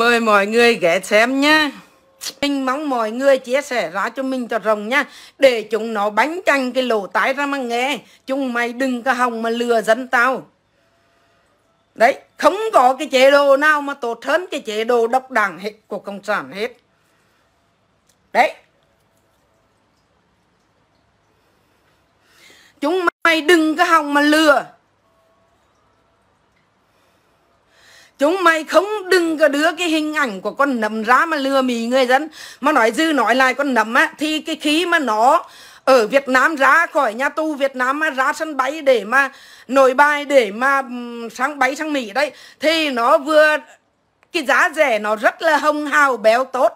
mời mọi người ghé xem nhá. mình mong mọi người chia sẻ ra cho mình cho rồng nha Để chúng nó bánh chanh cái lỗ tái ra mà nghe Chúng mày đừng có hòng mà lừa dân tao Đấy, không có cái chế độ nào mà tốt hơn cái chế độ độc đảng hết của Cộng sản hết Đấy Chúng mày đừng có hòng mà lừa Chúng mày không đừng có đưa cái hình ảnh của con nấm ra mà lừa mì người dân. Mà nói dư nói lại con nấm á, thì cái khí mà nó ở Việt Nam ra khỏi nhà tu Việt Nam mà ra sân bay để mà nổi bài để mà sang bay sang Mỹ đấy. Thì nó vừa, cái giá rẻ nó rất là hồng hào béo tốt.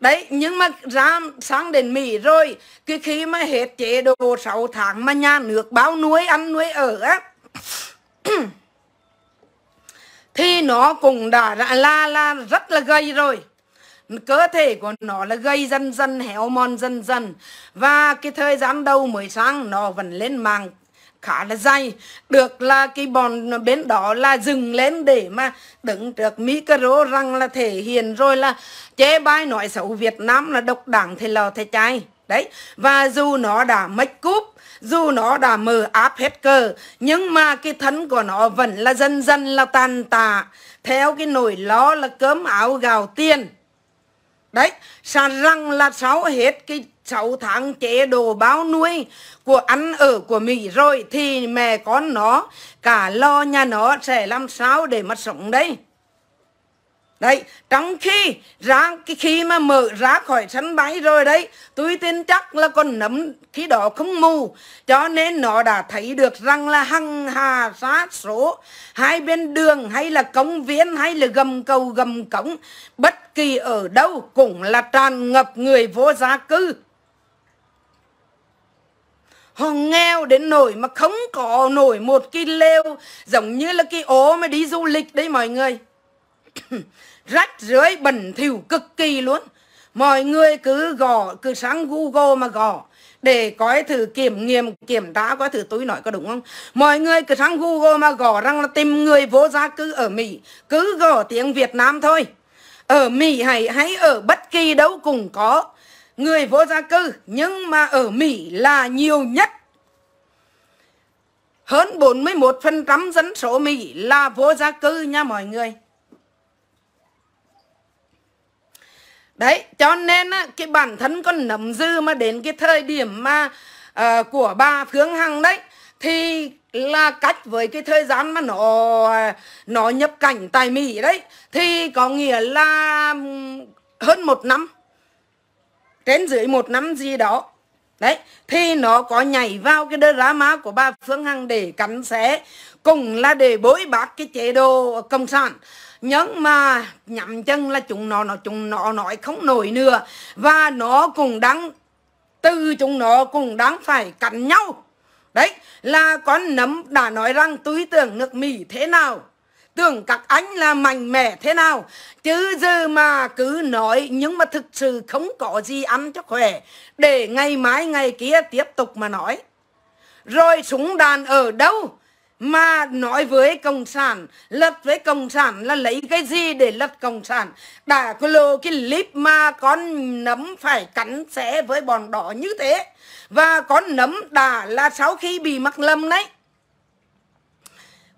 Đấy, nhưng mà ra sang đến Mỹ rồi, cái khi mà hết chế độ 6 tháng mà nhà nước báo nuôi ăn nuôi ở á. thì nó cũng đã la la rất là gây rồi cơ thể của nó là gây dần dần héo mòn dần dần và cái thời gian đầu mới sáng nó vẫn lên mạng khá là dày được là cái bọn bên đó là dừng lên để mà đứng trước micro rằng là thể hiện rồi là chế bài nói xấu Việt Nam là độc đảng thì lò thế trai Đấy, và dù nó đã mách cúp, dù nó đã mờ áp hết cơ, nhưng mà cái thân của nó vẫn là dần dần là tàn tạ, theo cái nỗi lo là cơm áo gạo tiền. Đấy, sàn răng là sáu hết cái 6 tháng chế độ báo nuôi của ăn ở của Mỹ rồi thì mẹ con nó cả lo nhà nó sẽ làm sao để mà sống đấy. Đấy, trong khi ra cái khi mà mở ra khỏi sân bay rồi đấy, tôi tin chắc là con nấm khi đó không mù, cho nên nó đã thấy được rằng là hằng hà xá số, hai bên đường hay là công viên hay là gầm cầu gầm cống, bất kỳ ở đâu cũng là tràn ngập người vô gia cư. Họ nghèo đến nổi mà không có nổi một cái lêu giống như là cái ố mà đi du lịch đấy mọi người rách rưới bẩn thỉu cực kỳ luôn mọi người cứ gõ cứ sang google mà gõ để coi thử kiểm nghiệm kiểm tra coi thử tôi nói có đúng không mọi người cứ sang google mà gõ rằng là tìm người vô gia cư ở mỹ cứ gõ tiếng việt nam thôi ở mỹ hay hay ở bất kỳ đâu cũng có người vô gia cư nhưng mà ở mỹ là nhiều nhất hơn 41% dân số Mỹ là vô gia cư nha mọi người. đấy cho nên á, cái bản thân con nấm dư mà đến cái thời điểm mà uh, của bà phương hằng đấy thì là cách với cái thời gian mà nó nó nhập cảnh tại mỹ đấy thì có nghĩa là hơn một năm trên dưới một năm gì đó đấy thì nó có nhảy vào cái drama của bà phương hằng để cắn xé cùng là để bối bác cái chế độ cộng sản nhưng mà nhắm chân là chúng nó nó chúng nó nói không nổi nữa và nó cũng đang từ chúng nó cũng đang phải cắn nhau đấy là con nấm đã nói rằng tư tưởng nước mỹ thế nào tưởng các anh là mạnh mẽ thế nào chứ giờ mà cứ nói nhưng mà thực sự không có gì ăn cho khỏe để ngày mai ngày kia tiếp tục mà nói rồi súng đàn ở đâu mà nói với cộng sản lật với cộng sản là lấy cái gì để lật cộng sản đã có lô cái clip mà con nấm phải cắn xé với bọn đỏ như thế và con nấm đã là sau khi bị mắc lâm đấy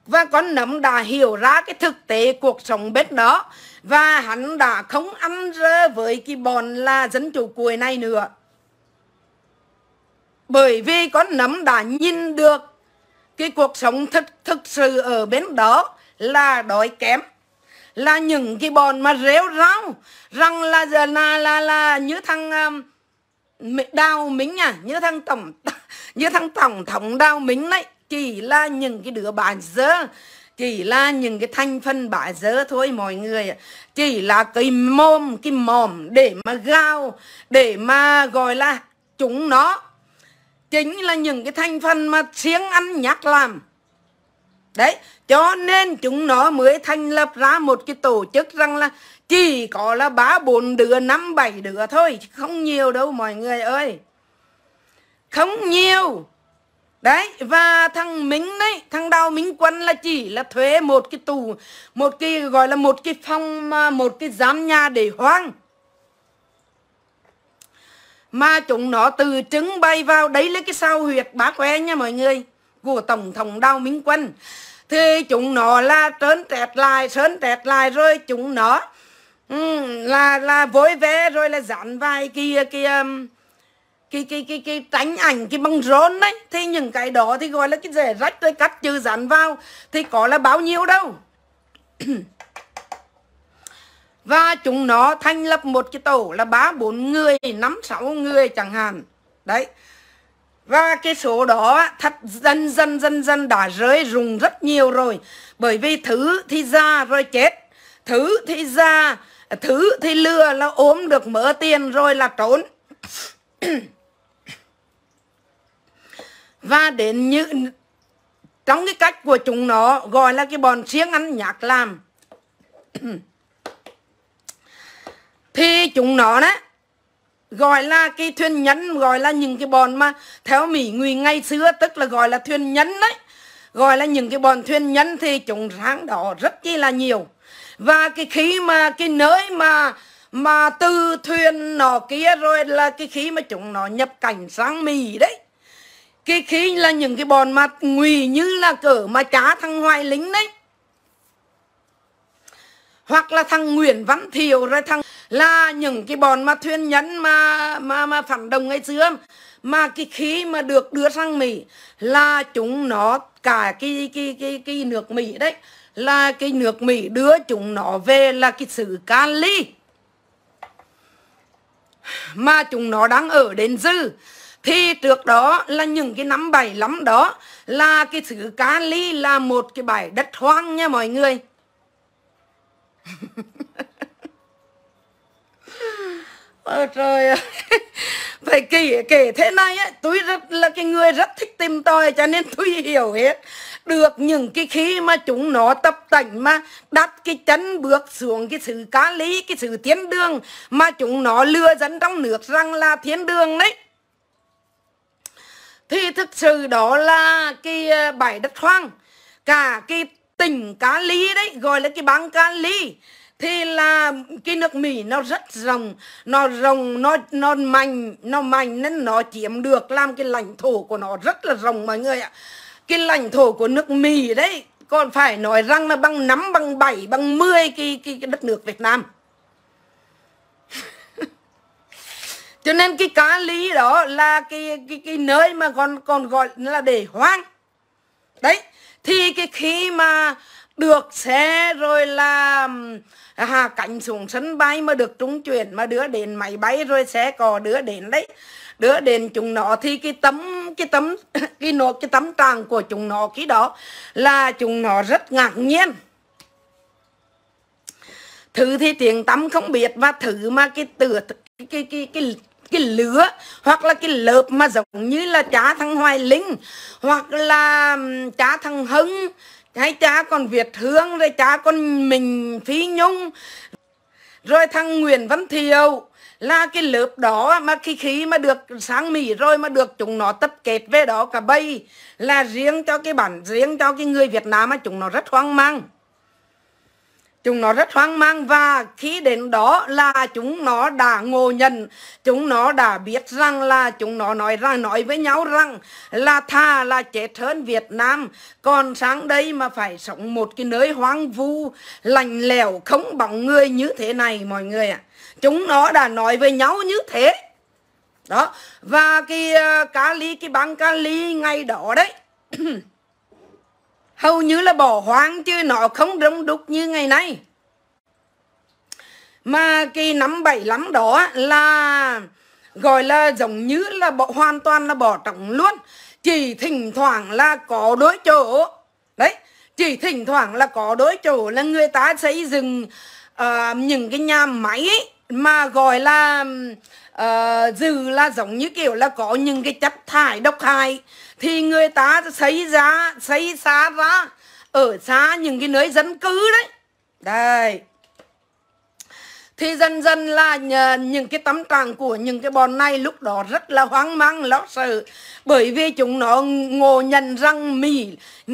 và con nấm đã hiểu ra cái thực tế cuộc sống bếp đó và hắn đã không ăn rơ với cái bọn là dân chủ cuối này nữa bởi vì con nấm đã nhìn được cái cuộc sống thực, thực sự ở bên đó là đói kém là những cái bọn mà rêu rao rằng là giờ là là là như thằng um, đào mính à như thằng tổng như thằng tổng thống đào mính đấy chỉ là những cái đứa bạn dơ chỉ là những cái thành phần bả dơ thôi mọi người chỉ là cái mồm cái mồm để mà gao để mà gọi là chúng nó chính là những cái thành phần mà siêng ăn nhắc làm đấy cho nên chúng nó mới thành lập ra một cái tổ chức rằng là chỉ có là ba bốn đứa năm bảy đứa thôi không nhiều đâu mọi người ơi không nhiều đấy và thằng minh đấy thằng đào minh quân là chỉ là thuế một cái tù một cái gọi là một cái phòng mà một cái giám nhà để hoang mà chúng nó từ trứng bay vào đấy là cái sao huyệt bá que nha mọi người của tổng thống đào minh quân thì chúng nó là trớn tẹt lại trớn tẹt lại rồi chúng nó ừ, là là vối vé rồi là dán vai kia kia cái cái cái cái tránh ảnh cái băng rôn đấy thì những cái đó thì gọi là cái rẻ rách rồi cắt chữ dán vào thì có là bao nhiêu đâu và chúng nó thành lập một cái tổ là ba bốn người năm sáu người chẳng hạn đấy và cái số đó thật dần dần dần dần đã rơi rụng rất nhiều rồi bởi vì thứ thì ra rồi chết thứ thì ra thứ thì lừa là ốm được mỡ tiền rồi là trốn và đến như trong cái cách của chúng nó gọi là cái bọn siêng ăn nhạc làm thì chúng nó đó gọi là cái thuyền nhân gọi là những cái bọn mà theo mỹ người ngày xưa tức là gọi là thuyền nhân đấy gọi là những cái bọn thuyền nhân thì chúng sáng đỏ rất chi là nhiều và cái khí mà cái nơi mà mà từ thuyền nó kia rồi là cái khí mà chúng nó nhập cảnh sang mỹ đấy cái khí là những cái bọn mà nguy như là cỡ mà cá thằng hoài lính đấy hoặc là thằng nguyễn văn thiều rồi thằng là những cái bọn mà thuyền nhân mà mà mà phản động ngày xưa mà cái khí mà được đưa sang Mỹ là chúng nó cả cái cái cái cái nước Mỹ đấy là cái nước Mỹ đưa chúng nó về là cái xứ Cali mà chúng nó đang ở đến dư thì trước đó là những cái năm bảy lắm đó là cái xứ Cali là một cái bãi đất hoang nha mọi người Ôi trời ơi Vậy kể, kể thế này ấy, tôi rất là cái người rất thích tìm tòi cho nên tôi hiểu hết Được những cái khi mà chúng nó tập tành mà đặt cái chân bước xuống cái sự cá lý, cái sự thiên đường Mà chúng nó lừa dẫn trong nước rằng là thiên đường đấy Thì thực sự đó là cái ờ, bãi đất hoang Cả cái tỉnh cá lý đấy, gọi là cái băng cá lý thì là cái nước Mỹ nó rất rồng nó rồng nó nó mạnh nó mạnh nên nó chiếm được làm cái lãnh thổ của nó rất là rồng mọi người ạ cái lãnh thổ của nước Mỹ đấy còn phải nói rằng là bằng 5, bằng 7, bằng 10 cái, cái, cái đất nước Việt Nam cho nên cái cá lý đó là cái cái cái nơi mà còn còn gọi là để hoang đấy thì cái khi mà được xe rồi là hạ à, cánh xuống sân bay mà được trung chuyển mà đưa đến máy bay rồi xe cò đưa đến đấy đưa đến chúng nó thì cái tấm cái tấm cái nó cái tấm tràng của chúng nó cái đó là chúng nó rất ngạc nhiên thứ thì tiếng tấm không biết và thứ mà cái từ cái cái cái, cái cái lửa hoặc là cái lợp mà giống như là cha thằng Hoài Linh hoặc là cha thằng Hưng thấy cha con Việt Hương rồi cha con mình Phi Nhung rồi thằng Nguyễn Văn Thiều là cái lớp đó mà khi khí mà được sáng Mỹ rồi mà được chúng nó tập kết về đó cả bay là riêng cho cái bản riêng cho cái người Việt Nam mà chúng nó rất hoang mang Chúng nó rất hoang mang và khi đến đó là chúng nó đã ngộ nhận, chúng nó đã biết rằng là chúng nó nói rằng nói với nhau rằng là thà là chết hơn Việt Nam, còn sáng đây mà phải sống một cái nơi hoang vu, lạnh lẽo không bóng người như thế này mọi người ạ. Chúng nó đã nói với nhau như thế. Đó, và cái uh, ờ, Cali cái băng Cali ngay đó đấy. hầu như là bỏ hoang chứ nó không đông đúc như ngày nay mà cái năm bảy lắm đó là gọi là giống như là bỏ hoàn toàn là bỏ trống luôn chỉ thỉnh thoảng là có đối chỗ đấy chỉ thỉnh thoảng là có đối chỗ là người ta xây dựng uh, những cái nhà máy ấy, mà gọi là uh, dừ là giống như kiểu là có những cái chất thải độc hại thì người ta xây ra xây xa ra ở xa những cái nơi dân cư đấy đây thì dần dần là nhờ, những cái tâm trạng của những cái bọn này lúc đó rất là hoang mang lo sợ bởi vì chúng nó ngộ nhận rằng mỹ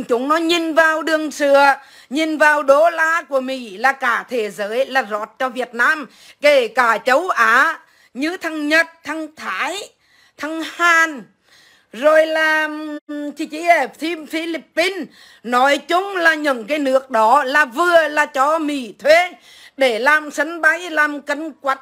chúng nó nhìn vào đường sữa Nhìn vào đô la của Mỹ là cả thế giới là rót cho Việt Nam, kể cả châu Á, như thằng Nhật, thằng Thái, thằng Hàn, rồi là thì chỉ phim Philippines nói chung là những cái nước đó là vừa là cho Mỹ thuê để làm sân bay làm cánh quạt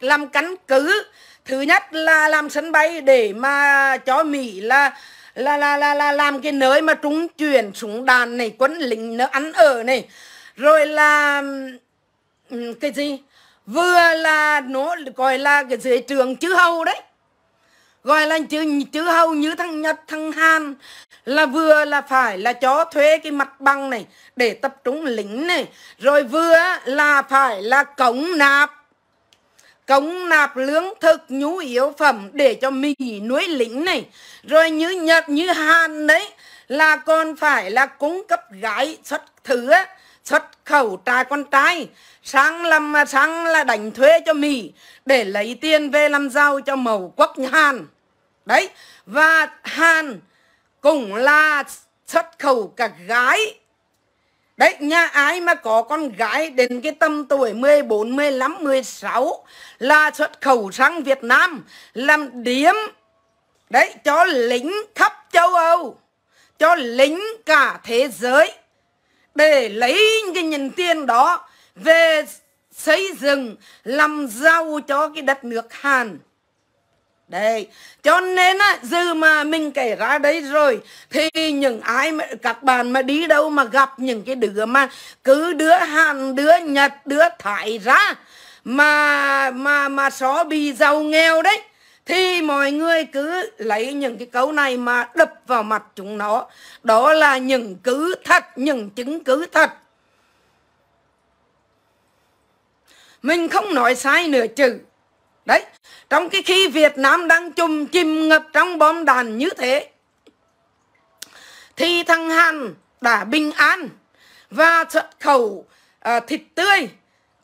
làm cánh cứ thứ nhất là làm sân bay để mà cho Mỹ là là là là là làm cái nơi mà trúng chuyển súng đàn này quân lính nó ăn ở này rồi là cái gì vừa là nó gọi là cái dưới trường chữ hầu đấy gọi là chữ chữ hầu như thằng Nhật thằng Hàn là vừa là phải là cho thuê cái mặt bằng này để tập trung lính này rồi vừa là phải là cống nạp cống nạp lương thực nhu yếu phẩm để cho Mỹ nuôi lính này rồi như Nhật như Hàn đấy là còn phải là cung cấp gái xuất thứ xuất khẩu trà con trai sang làm sang là đánh thuế cho Mỹ để lấy tiền về làm giàu cho mẫu quốc Hàn đấy và Hàn cũng là xuất khẩu cả gái Đấy, nhà ai mà có con gái đến cái tầm tuổi 14, 15, 16 là xuất khẩu sang Việt Nam làm điểm đấy cho lính khắp châu Âu, cho lính cả thế giới để lấy cái nhìn tiền đó về xây dựng làm giàu cho cái đất nước Hàn đây cho nên á, dư mà mình kể ra đấy rồi Thì những ai, mà, các bạn mà đi đâu mà gặp những cái đứa mà Cứ đứa Hàn, đứa Nhật, đứa Thái ra Mà mà mà xó bị giàu nghèo đấy thì mọi người cứ lấy những cái câu này mà đập vào mặt chúng nó đó là những cứ thật những chứng cứ thật mình không nói sai nửa chữ trong cái khi Việt Nam đang chùm chìm ngập trong bom đạn như thế thì thằng Hàn đã bình an và xuất khẩu à, thịt tươi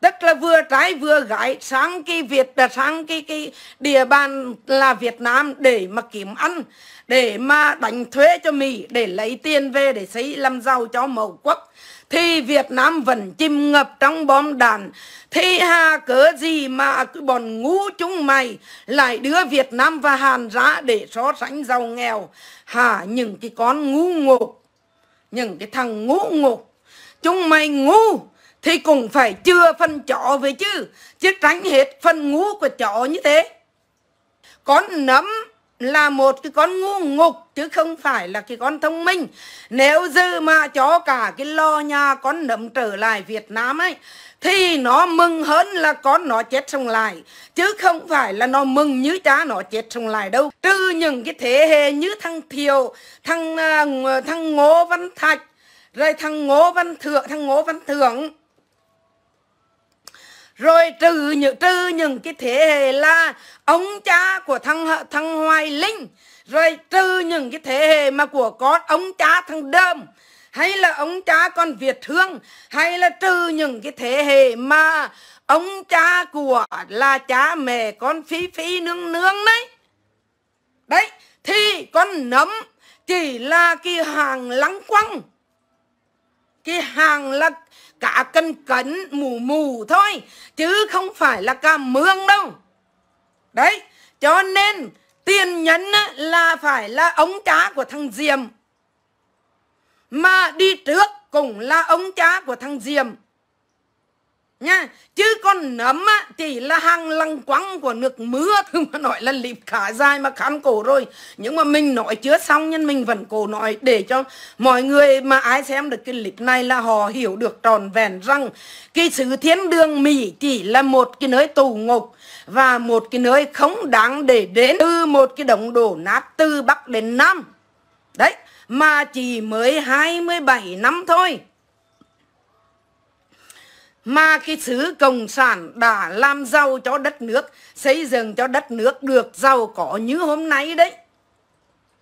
tức là vừa trái vừa gái sang cái Việt à, sang cái cái địa bàn là Việt Nam để mà kiếm ăn để mà đánh thuế cho Mỹ để lấy tiền về để xây làm giàu cho mẫu quốc thì Việt Nam vẫn chìm ngập trong bom đạn. thì hà cớ gì mà cứ bọn ngu chúng mày lại đưa Việt Nam và Hàn ra để so sánh giàu nghèo. hà những cái con ngu ngục, những cái thằng ngu ngục, chúng mày ngu thì cũng phải chưa phân chó về chứ, chứ tránh hết phân ngu của chó như thế. Con nấm là một cái con ngu ngục chứ không phải là cái con thông minh nếu dư mà cho cả cái lo nhà con nấm trở lại Việt Nam ấy thì nó mừng hơn là con nó chết sống lại chứ không phải là nó mừng như cha nó chết sống lại đâu trừ những cái thế hệ như thằng Thiều thằng à, thằng Ngô Văn Thạch rồi thằng Ngô Văn Thượng thằng Ngô Văn Thượng rồi trừ những trừ những cái thế hệ là ông cha của thằng thằng Hoài Linh rồi trừ những cái thế hệ mà của con ông cha thằng đơm hay là ông cha con Việt Thương hay là trừ những cái thế hệ mà ông cha của là cha mẹ con phi phi nương nương đấy đấy thì con nấm chỉ là cái hàng lắng quăng cái hàng là cả cân cấn mù mù thôi chứ không phải là cả mương đâu đấy cho nên tiền nhân là phải là ông cha của thằng Diệm mà đi trước cũng là ông cha của thằng Diệm nha chứ con nấm á, chỉ là hàng lăng quăng của nước mưa thôi mà nói là lịp khá dài mà khán cổ rồi nhưng mà mình nói chưa xong nhưng mình vẫn cổ nói để cho mọi người mà ai xem được cái clip này là họ hiểu được tròn vẹn rằng cái sự thiên đường mỹ chỉ là một cái nơi tù ngục và một cái nơi không đáng để đến từ một cái đồng đổ nát từ Bắc đến Nam. Đấy, mà chỉ mới 27 năm thôi. Mà cái xứ Cộng sản đã làm giàu cho đất nước, xây dựng cho đất nước được giàu có như hôm nay đấy.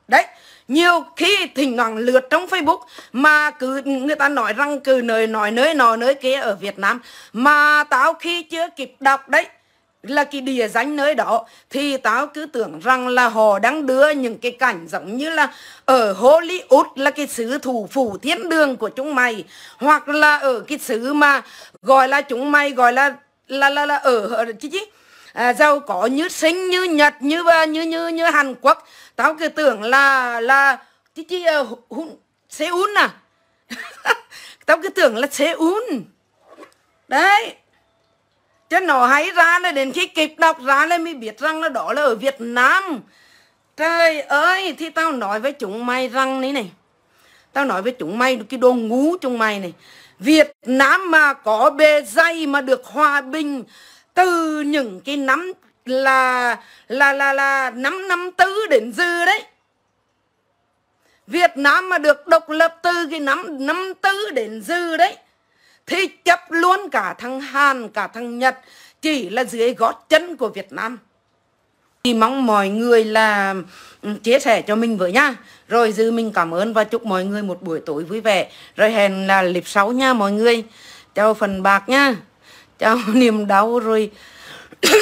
Đấy, nhiều khi thỉnh thoảng lượt trong Facebook mà cứ người ta nói rằng cứ nơi nói nơi nọ nơi kia ở Việt Nam mà tao khi chưa kịp đọc đấy là cái địa danh nơi đó thì tao cứ tưởng rằng là họ đang đưa những cái cảnh giống như là ở Hollywood là cái xứ thủ phủ thiên đường của chúng mày hoặc là ở cái xứ mà gọi là chúng mày gọi là là là, là ở chứ chứ à, giàu có như sinh như Nhật như à, như như như Hàn Quốc tao cứ tưởng là là chứ chứ à, uh, Seoul à tao cứ tưởng là Seoul đấy Chứ nó hay ra là đến khi kịp đọc ra là mới biết rằng là đó là ở Việt Nam. Trời ơi, thì tao nói với chúng mày rằng này này. Tao nói với chúng mày cái đồ ngu chúng mày này. Việt Nam mà có bề dây mà được hòa bình từ những cái năm là là là là năm năm tư đến dư đấy. Việt Nam mà được độc lập từ cái năm năm tư đến dư đấy thế chấp luôn cả thằng Hàn, cả thằng Nhật, chỉ là dưới gót chân của Việt Nam. Thì mong mọi người là ừ, chia sẻ cho mình với nha. Rồi dư mình cảm ơn và chúc mọi người một buổi tối vui vẻ. Rồi hẹn là clip sáu nha mọi người. Chào phần bạc nha. Chào niềm đau rồi.